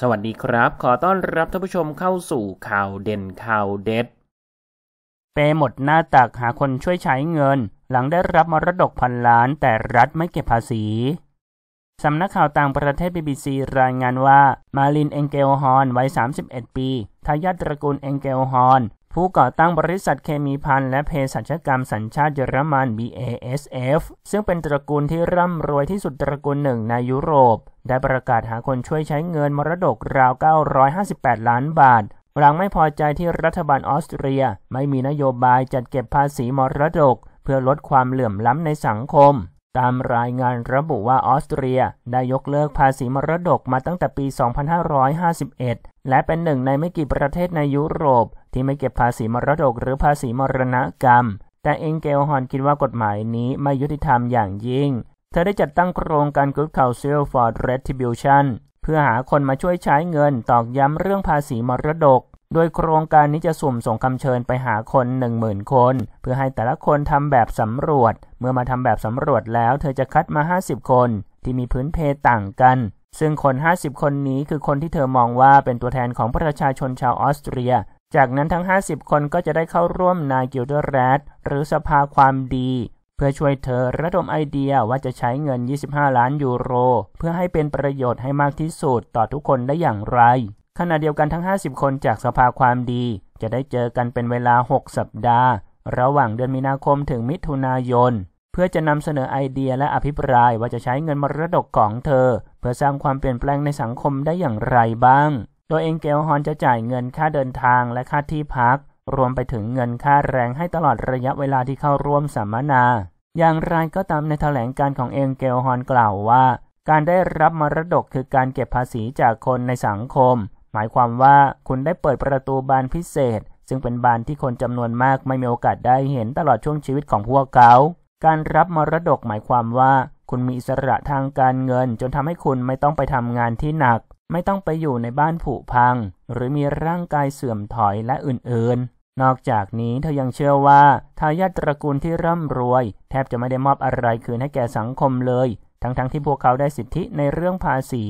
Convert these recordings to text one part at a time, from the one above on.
สวัสดีครับ ขอต้อนรับท่านผู้ชมเข้าสู่ข่าวเด่นข่าวเด็ด เปหมดหน้าตักหาคนช่วยใช้เงิน หลังได้รับมรดกพันล้านแต่รัฐไม่เก็บภาษี สำนักข่าวต่างประเทศ BBC รายงานว่า มาลินเองเกลฮอนวัย31 ปี ทายาทตระกูลเองเกลฮอนผู้ก่อตั้งบริษัทเคมีพันและเภสัชกรรมสัญชาติเยอรมัน BASF ซึ่งเป็นตระกูลที่ร่ำรวยที่สุดตระกูลหนึ่งในยุโรป ได้ประกาศหาคนช่วยใช้เงินมรดกราว 958 ล้านบาท หลังไม่พอใจที่รัฐบาลออสเตรียไม่มีนโยบายจัดเก็บภาษีมรดกเพื่อลดความเหลื่อมล้ำในสังคม ตามรายงานระบุว่าออสเตรียได้ยกเลิกภาษีมรดกมาตั้งแต่ปี 2551 และเป็นหนึ่งในไม่กี่ประเทศในยุโรปที่ไม่เก็บภาษีมรดกหรือภาษีมรณกรรม แต่เองเกลฮอนคิดว่ากฎหมายนี้ ไม่ยุติธรรมอย่างยิ่ง เธอได้จัดตั้งโครงการ Good Council for Retribution เพื่อหาคนมาช่วยใช้เงินตอกย้ำเรื่องภาษีมรดก โดยโครงการนี้จะสุ่มส่งคำเชิญไปหาคน10,000 คน เพื่อให้แต่ละคนทำแบบสำรวจ เมื่อมาทำแบบสำรวจแล้ว เธอจะคัดมา 50 คนที่มีพื้นเพต่างกัน ซึ่งคน50คนนี้คือคนที่เธอมองว่าเป็นตัวแทนของประชาชนชาวออสเตรียจากนั้นทั้ง 50 คนก็จะได้เข้าร่วมนายกิลเดอร์แรดหรือสภาความดี เพื่อช่วยเธอระดมไอเดียว่าจะใช้เงิน 25 ล้านยูโร เพื่อให้เป็นประโยชน์ให้มากที่สุดต่อทุกคนได้อย่างไร ขณะเดียวกันทั้ง 50 คนจากสภาความดี จะได้เจอกันเป็นเวลา 6 สัปดาห์ ระหว่างเดือนมีนาคมถึงมิถุนายน เพื่อจะนำเสนอไอเดียและอภิปรายว่าจะใช้เงินมรดกของเธอ เพื่อสร้างความเปลี่ยนแปลงในสังคมได้อย่างไรบ้างโดยเองเกลฮอนจะจ่ายเงินค่าเดินทางและค่าที่พัก รวมไปถึงเงินค่าแรงให้ตลอดระยะเวลาที่เข้าร่วมสัมมนา อย่างไรก็ตามในแถลงการของเองเกลฮอนกล่าวว่า การได้รับมรดกคือการเก็บภาษีจากคนในสังคม หมายความว่าคุณได้เปิดประตูบานพิเศษซึ่งเป็นบานที่คนจำนวนมากไม่มีโอกาสได้เห็นตลอดช่วงชีวิตของพวกเขาการรับมรดกหมายความว่าคุณมีอิสระทางการเงินจนทำให้คุณไม่ต้องไปทำงานที่หนักไม่ต้องไปอยู่ในบ้านผุพัง หรือมีร่างกายเสื่อมถอยและอื่นๆ นอกจากนี้เธอยังเชื่อว่าทายาทตระกูลที่ร่ำรวย แทบจะไม่ได้มอบอะไรคืนให้แก่สังคมเลย ทั้งๆทที่พวกเขาได้สิทธิในเรื่องภาษี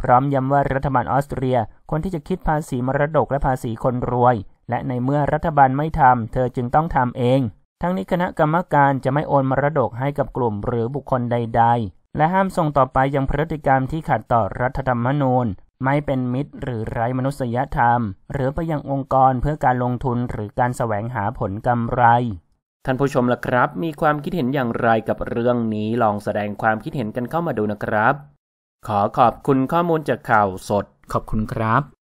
พร้อมย้ำว่ารัฐบาลออสเตรียคนที่จะคิดภาษี มรดกและภาษีคนรวย และในเมื่อรัฐบาลไม่ทำเธอจึงต้องทำเอง ทั้งนี้คณะกรรมการจะไม่โอนมรดกให้กับกลุ่มหรือบุคคลใด ๆ และห้ามส่งต่อไปยังพฤติกรรมที่ขัดต่อรัฐธรรมนูญไม่เป็นมิตรหรือไร้มนุษยธรรม หรือไปยังองค์กรเพื่อการลงทุนหรือการแสวงหาผลกำไรท่านผู้ชมล่ะครับมีความคิดเห็นอย่างไรกับเรื่องนี้ลองแสดงความคิดเห็นกันเข้ามาดูนะครับ ขอขอบคุณข้อมูลจากข่าวสด ขอบคุณครับ